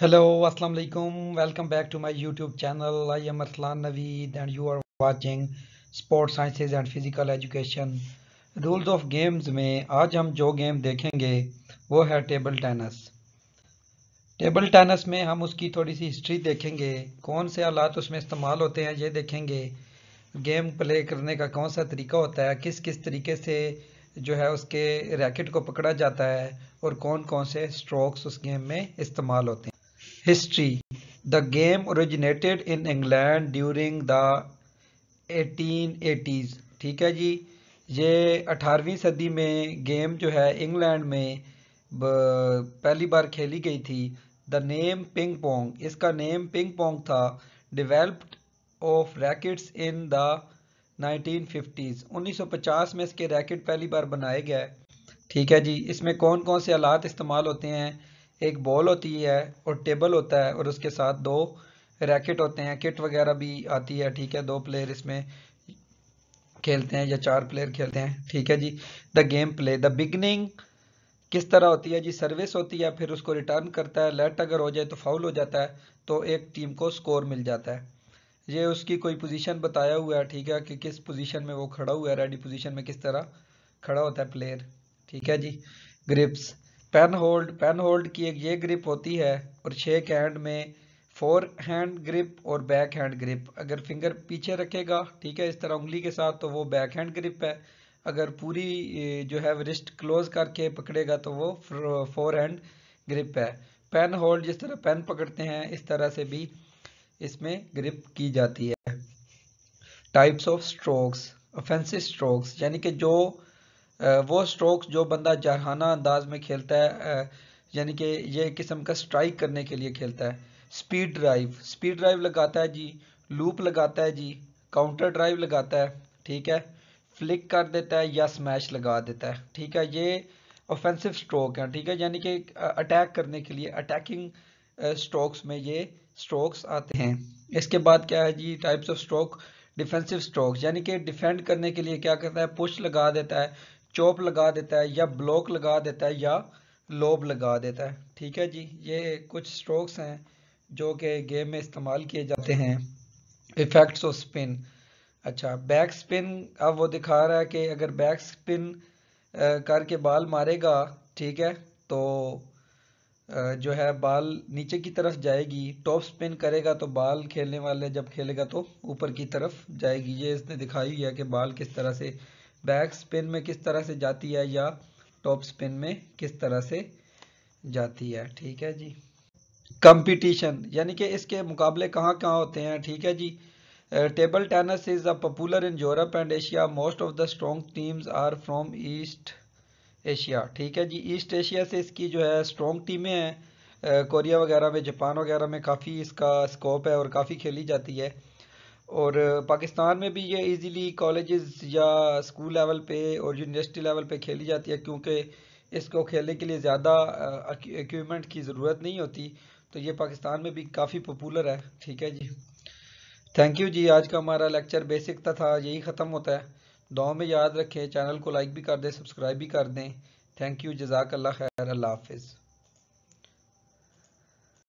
Hello assalamu alaikum welcome back to my youtube channel i am arslan naveed and you are watching sports sciences and physical education rules of games में आज हम जो game देखेंगे वो है table tennis table tennis में हम उसकी थोड़ी सी हिस्ट्री देखेंगे कौन से आलात उसमें इस्तेमाल होते हैं ये देखेंगे गेम प्ले करने का कौन सा तरीका होता है किस किस तरीके से जो है उसके रैकेट को पकड़ा जाता है और कौन कौन से स्ट्रोक्स उस गेम में इस्तेमाल होते हैं History The game originated in England during the 1880s. ठीक है जी ये 18वीं सदी में गेम जो है इंग्लैंड में पहली बार खेली गई थी द नेम पिंग पोंग इसका नेम पिंग पोंग था developed of rackets in the 1950s 1950 में इसके रैकेट पहली बार बनाए गए ठीक है जी इसमें कौन कौन से आलात इस्तेमाल होते हैं एक बॉल होती है और टेबल होता है और उसके साथ दो रैकेट होते हैं किट वगैरह भी आती है ठीक है दो प्लेयर इसमें खेलते हैं या चार प्लेयर खेलते हैं ठीक है जी the game play the beginning किस तरह होती है जी सर्विस होती है फिर उसको रिटर्न करता है लेट अगर हो जाए तो फाउल हो जाता है तो एक टीम को स्कोर मिल जाता है ये उसकी कोई पोजीशन बताया हुआ है ठीक है कि किस पोजीशन में वो खड़ा हुआ है रेडी पोजीशन में किस तरह खड़ा होता है प्लेयर ठीक है जी grips pen hold pen hold की एक ये ग्रिप होती है और शेक हैंड में फोर हैंड ग्रिप और बैक हैंड ग्रिप अगर फिंगर पीछे रखेगा ठीक है इस तरह उंगली के साथ तो वो बैक हैंड ग्रिप है अगर पूरी जो है रिस्ट क्लोज करके पकड़ेगा तो वो फोर हैंड ग्रिप है पेन होल्ड जिस तरह पेन पकड़ते हैं इस तरह से भी इसमें ग्रिप की जाती है types of strokes offensive strokes यानी कि जो वो स्ट्रोक्स जो बंदा जारहाना अंदाज में खेलता है यानी कि ये एक किस्म का स्ट्राइक करने के लिए खेलता है स्पीड ड्राइव स्पीड ड्राइव लगाता है जी लूप लगाता है जी काउंटर ड्राइव लगाता है ठीक है फ्लिक कर देता है या स्मैश लगा देता है ठीक है ये ऑफेंसिव स्ट्रोक है ठीक है यानी कि अटैक करने के लिए अटैकिंग स्ट्रोक्स में ये स्ट्रोक्स आते हैं इसके बाद क्या है जी types of stroke defensive stroke यानी कि डिफेंड करने के लिए क्या करता है पुश लगा देता है चोप लगा देता है या ब्लॉक लगा देता है या लोब लगा देता है ठीक है जी ये कुछ स्ट्रोक्स हैं जो कि गेम में इस्तेमाल किए जाते हैं इफेक्ट्स ऑफ स्पिन अच्छा बैक स्पिन अब वो दिखा रहा है कि अगर बैक स्पिन करके बाल मारेगा ठीक है तो जो है बाल नीचे की तरफ जाएगी टॉप स्पिन करेगा तो बाल खेलने वाले जब खेलेगा तो ऊपर की तरफ जाएगी ये इसने दिखाई है कि बाल किस तरह से बैक स्पिन में किस तरह से जाती है या टॉप स्पिन में किस तरह से जाती है ठीक है जी कंपटीशन यानी कि इसके मुकाबले कहाँ कहाँ होते हैं ठीक है जी table tennis is a popular in Europe and Asia most of the strong teams are from East Asia ठीक है जी ईस्ट एशिया से इसकी जो है स्ट्रॉन्ग टीमें हैं कोरिया वगैरह में जापान वगैरह में काफ़ी इसका स्कोप है और काफ़ी खेली जाती है और पाकिस्तान में भी ये इजीली कॉलेजेस या स्कूल लेवल पे और यूनिवर्सिटी लेवल पे खेली जाती है क्योंकि इसको खेलने के लिए ज़्यादा इक्विपमेंट की ज़रूरत नहीं होती तो ये पाकिस्तान में भी काफ़ी पॉपुलर है ठीक है जी थैंक यू जी आज का हमारा लेक्चर बेसिक था, था यही ख़त्म होता है दो में याद रखें चैनल को लाइक भी कर दें सब्सक्राइब भी कर दें थैंक यू जजाक अल्लाह खैर अल्लाह हाफिज़